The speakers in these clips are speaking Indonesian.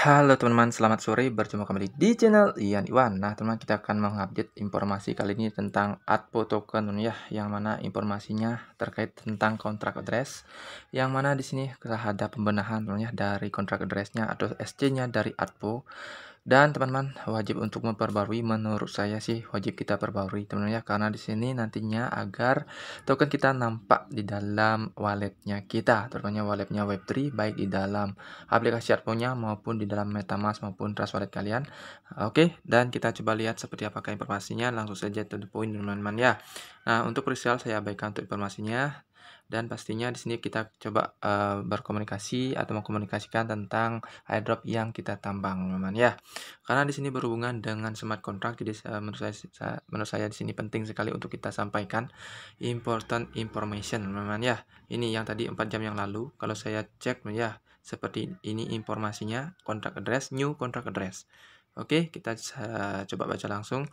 Halo teman-teman, selamat sore. Berjumpa kembali di channel Ian Iwan. Nah, teman, -teman kita akan mengupdate informasi kali ini tentang Adpo token ya, yang mana informasinya terkait tentang kontrak address. Yang mana di sini terhadap pembenahan ya dari kontrak addressnya atau SC-nya dari Adpo. Dan teman-teman wajib untuk memperbarui menurut saya sih wajib kita perbarui teman-teman ya karena di sini nantinya agar token kita nampak di dalam walletnya kita terutamanya walletnya Web3 baik di dalam aplikasi Artponya maupun di dalam MetaMask maupun Trust Wallet kalian. Oke, dan kita coba lihat seperti apakah informasinya langsung saja to the point teman-teman ya. Nah, untuk presale saya abaikan untuk informasinya dan pastinya di sini kita coba uh, berkomunikasi atau mengkomunikasikan tentang airdrop yang kita tambang teman ya karena di sini berhubungan dengan smart contract jadi uh, menurut saya, saya menurut saya di sini penting sekali untuk kita sampaikan important information teman ya ini yang tadi 4 jam yang lalu kalau saya cek ya seperti ini informasinya contract address new contract address Oke, kita uh, coba baca langsung.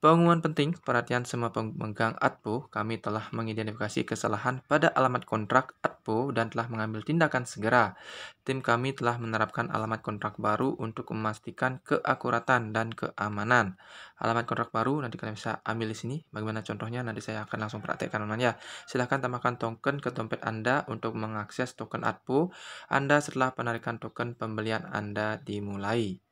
Pengumuman penting, perhatian semua pemegang ATPO, kami telah mengidentifikasi kesalahan pada alamat kontrak ATPO dan telah mengambil tindakan segera. Tim kami telah menerapkan alamat kontrak baru untuk memastikan keakuratan dan keamanan. Alamat kontrak baru nanti kalian bisa ambil di sini. Bagaimana contohnya nanti saya akan langsung praktekkan namanya. teman Silahkan tambahkan token ke dompet Anda untuk mengakses token ATPO Anda setelah penarikan token pembelian Anda dimulai.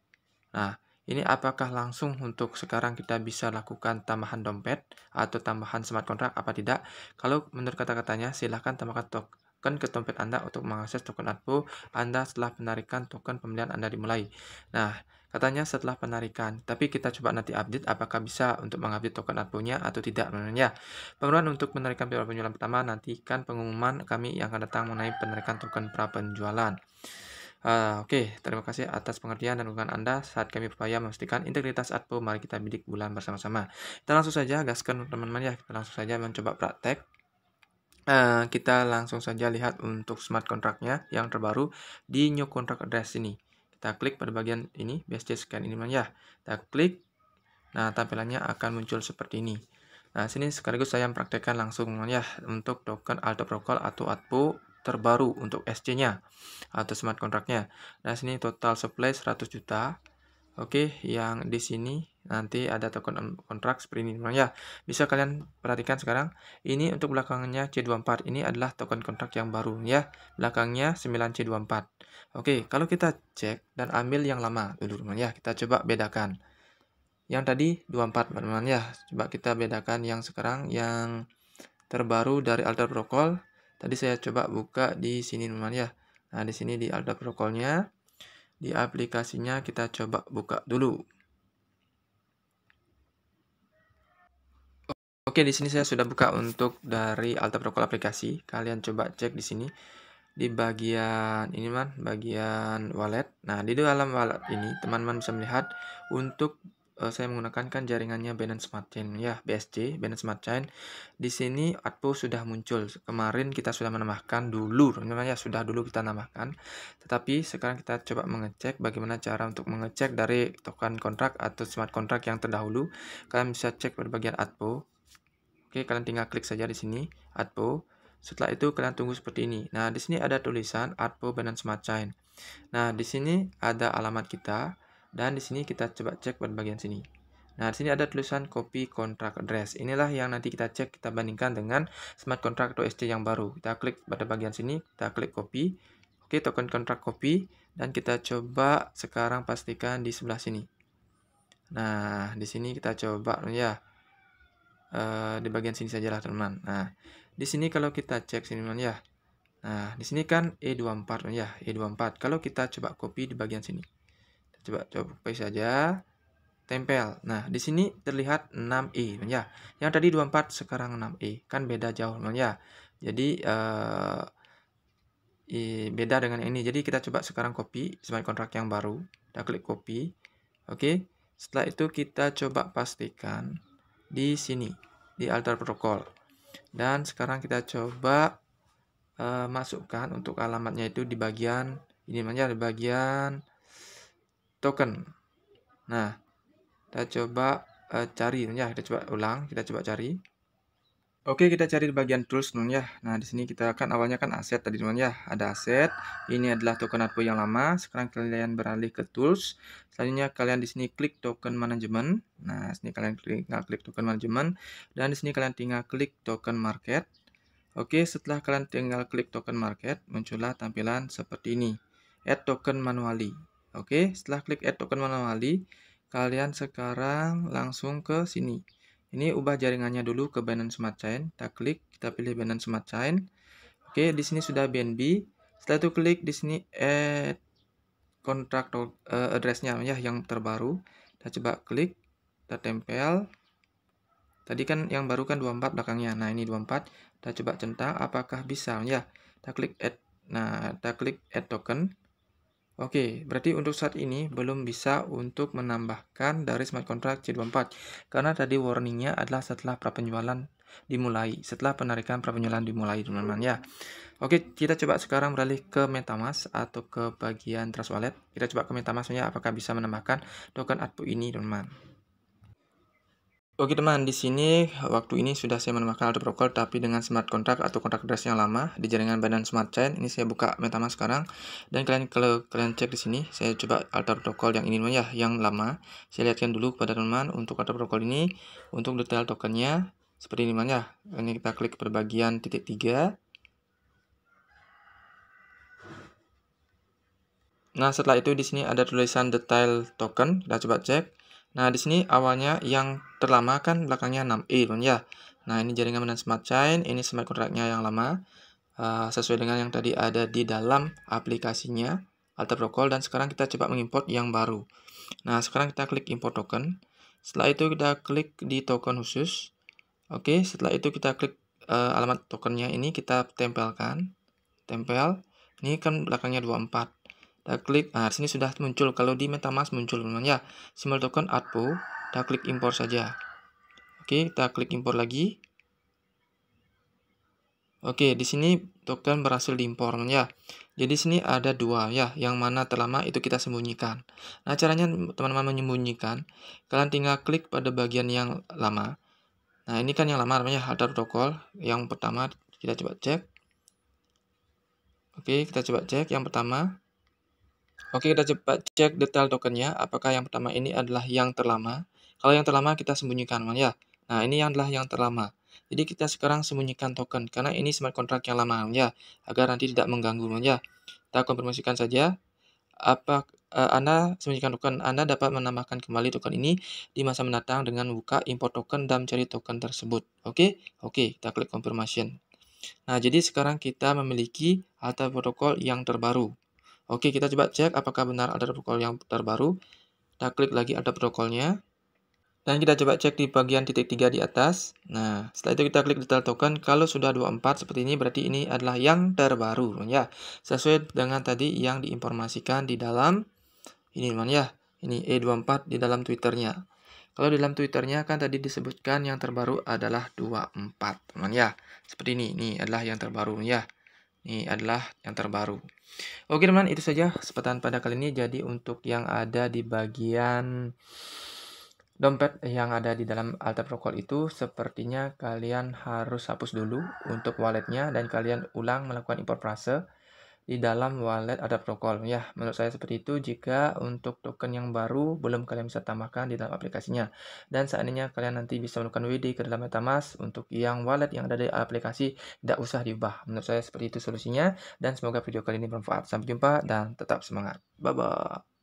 Nah, ini apakah langsung untuk sekarang kita bisa lakukan tambahan dompet atau tambahan smart contract apa tidak? Kalau menurut kata-katanya, silahkan tambahkan token ke dompet Anda untuk mengakses token ARPU Anda setelah penarikan token pembelian Anda dimulai. Nah, katanya setelah penarikan, tapi kita coba nanti update apakah bisa untuk mengupdate token ARPU-nya atau tidak Ya. Pemenuhan untuk penarikan penjualan pertama nantikan pengumuman kami yang akan datang mengenai penarikan token pra penjualan. Uh, Oke, okay. terima kasih atas pengertian dan dukungan Anda saat kami berupaya memastikan integritas ATPO. Mari kita bidik bulan bersama-sama. Kita langsung saja gaskan teman-teman ya. Kita langsung saja mencoba praktek. Uh, kita langsung saja lihat untuk smart kontraknya yang terbaru di new contract address ini. Kita klik pada bagian ini, BSC scan ini ya. Kita klik. Nah, tampilannya akan muncul seperti ini. Nah, sini sekaligus saya mempraktekkan langsung ya untuk token alter Protocol atau ATPO terbaru untuk SC-nya atau smart kontraknya. Nah, sini total supply 100 juta. Oke, yang di sini nanti ada token kontrak seperti ini ya. Bisa kalian perhatikan sekarang, ini untuk belakangnya C24. Ini adalah token kontrak yang baru ya. Belakangnya 9C24. Oke, kalau kita cek dan ambil yang lama dulu teman ya. Kita coba bedakan. Yang tadi 24 teman ya. Coba kita bedakan yang sekarang yang terbaru dari Alter Protocol Tadi saya coba buka di sini teman ya. Nah, di sini di alda protokolnya. Di aplikasinya kita coba buka dulu. Oke, di sini saya sudah buka untuk dari Alta Protocol aplikasi. Kalian coba cek di sini di bagian ini man, bagian wallet. Nah, di dalam wallet ini teman-teman bisa melihat untuk uh, saya menggunakan kan jaringannya Binance Smart Chain ya BSC Binance Smart Chain. Di sini ATPO sudah muncul. Kemarin kita sudah menambahkan dulu, namanya sudah dulu kita tambahkan. Tetapi sekarang kita coba mengecek bagaimana cara untuk mengecek dari token kontrak atau smart contract yang terdahulu. Kalian bisa cek pada bagian ATPO. Oke, kalian tinggal klik saja di sini ATPO. Setelah itu kalian tunggu seperti ini. Nah, di sini ada tulisan Atpo Binance Smart Chain. Nah, di sini ada alamat kita dan di sini kita coba cek pada bagian sini. Nah, di sini ada tulisan copy contract address. Inilah yang nanti kita cek, kita bandingkan dengan smart contract OSC yang baru. Kita klik pada bagian sini, kita klik copy. Oke, token contract copy. Dan kita coba sekarang pastikan di sebelah sini. Nah, di sini kita coba ya. Uh, di bagian sini sajalah teman-teman. Nah, di sini kalau kita cek sini teman ya. Nah, di sini kan E24 ya, E24. Kalau kita coba copy di bagian sini coba coba paste saja tempel. Nah, di sini terlihat 6i ya. Yang tadi 24 sekarang 6i. Kan beda jauh ya. Jadi eh, beda dengan ini. Jadi kita coba sekarang copy sebagai kontrak yang baru. Kita klik copy. Oke. Setelah itu kita coba pastikan di sini di altar protokol. Dan sekarang kita coba eh, masukkan untuk alamatnya itu di bagian ini namanya di bagian token. Nah, kita coba uh, cari ya, kita coba ulang, kita coba cari. Oke, kita cari di bagian tools nun ya. Nah, di sini kita akan awalnya kan aset tadi teman ya. Ada aset, ini adalah token ARPO yang lama. Sekarang kalian beralih ke tools. Selanjutnya kalian di sini klik token Management. Nah, sini kalian klik, tinggal klik token Management. dan di sini kalian tinggal klik token market. Oke, setelah kalian tinggal klik token market, muncullah tampilan seperti ini. Add token manually. Oke, setelah klik add token manually, kalian sekarang langsung ke sini. Ini ubah jaringannya dulu ke Binance Smart Chain. Kita klik, kita pilih Binance Smart Chain. Oke, di sini sudah BNB. Setelah itu klik di sini add kontrak uh, eh, nya ya yang terbaru. Kita coba klik, kita tempel. Tadi kan yang baru kan 24 belakangnya. Nah, ini 24. Kita coba centang apakah bisa ya. Kita klik add. Nah, kita klik add token. Oke, berarti untuk saat ini belum bisa untuk menambahkan dari smart contract C24 karena tadi warningnya adalah setelah prapenjualan dimulai, setelah penarikan prapenjualan dimulai, teman-teman ya. Oke, kita coba sekarang beralih ke MetaMask atau ke bagian Trust Wallet. Kita coba ke MetaMask-nya apakah bisa menambahkan token output ini, teman-teman. Oke teman, di sini waktu ini sudah saya menemukan auto protocol tapi dengan smart contract atau kontrak address yang lama di jaringan badan smart chain. Ini saya buka MetaMask sekarang dan kalian kalau kalian cek di sini, saya coba auto protocol yang ini ya, yang lama. Saya lihatkan dulu kepada teman untuk auto protocol ini untuk detail tokennya seperti ini teman ya. Ini kita klik perbagian titik tiga. Nah, setelah itu di sini ada tulisan detail token. Kita coba cek. Nah, di sini awalnya yang terlama kan belakangnya 6i kan ya. Nah, ini jaringan dan smart chain, ini smart contract-nya yang lama uh, sesuai dengan yang tadi ada di dalam aplikasinya alter Protocol dan sekarang kita coba mengimport yang baru. Nah, sekarang kita klik import token. Setelah itu kita klik di token khusus. Oke, setelah itu kita klik uh, alamat tokennya ini kita tempelkan. Tempel. Ini kan belakangnya 24 kita klik nah sini sudah muncul kalau di metamask muncul teman ya simbol token atpo. kita klik import saja oke kita klik import lagi oke di sini token berhasil diimpor ya jadi sini ada dua ya yang mana terlama itu kita sembunyikan nah caranya teman-teman menyembunyikan kalian tinggal klik pada bagian yang lama nah ini kan yang lama namanya ya, harta protokol yang pertama kita coba cek Oke, kita coba cek yang pertama. Oke, kita coba cek detail tokennya. Apakah yang pertama ini adalah yang terlama? Kalau yang terlama kita sembunyikan, ya. Nah, ini yang adalah yang terlama. Jadi kita sekarang sembunyikan token karena ini smart contract yang lama, ya, agar nanti tidak mengganggu, ya. Kita konfirmasikan saja. Apa uh, Anda sembunyikan token, Anda dapat menambahkan kembali token ini di masa mendatang dengan buka import token dan mencari token tersebut. Oke, oke, kita klik confirmation. Nah, jadi sekarang kita memiliki harta protokol yang terbaru. Oke, kita coba cek apakah benar ada protokol yang terbaru. Kita klik lagi ada protokolnya. Dan kita coba cek di bagian titik 3 di atas. Nah, setelah itu kita klik detail token. Kalau sudah 24 seperti ini, berarti ini adalah yang terbaru. Ya, sesuai dengan tadi yang diinformasikan di dalam ini teman ya. Ini E24 di dalam Twitternya. Kalau di dalam Twitternya kan tadi disebutkan yang terbaru adalah 24 teman ya. Seperti ini, ini adalah yang terbaru ya. Ini adalah yang terbaru. Oke teman-teman, itu saja kesempatan pada kali ini. Jadi untuk yang ada di bagian dompet yang ada di dalam Alta Protocol itu sepertinya kalian harus hapus dulu untuk walletnya dan kalian ulang melakukan import frase di dalam wallet ada protokol. Ya, menurut saya seperti itu jika untuk token yang baru belum kalian bisa tambahkan di dalam aplikasinya. Dan seandainya kalian nanti bisa melakukan WD ke dalam MetaMask untuk yang wallet yang ada di aplikasi tidak usah diubah. Menurut saya seperti itu solusinya dan semoga video kali ini bermanfaat. Sampai jumpa dan tetap semangat. Bye bye.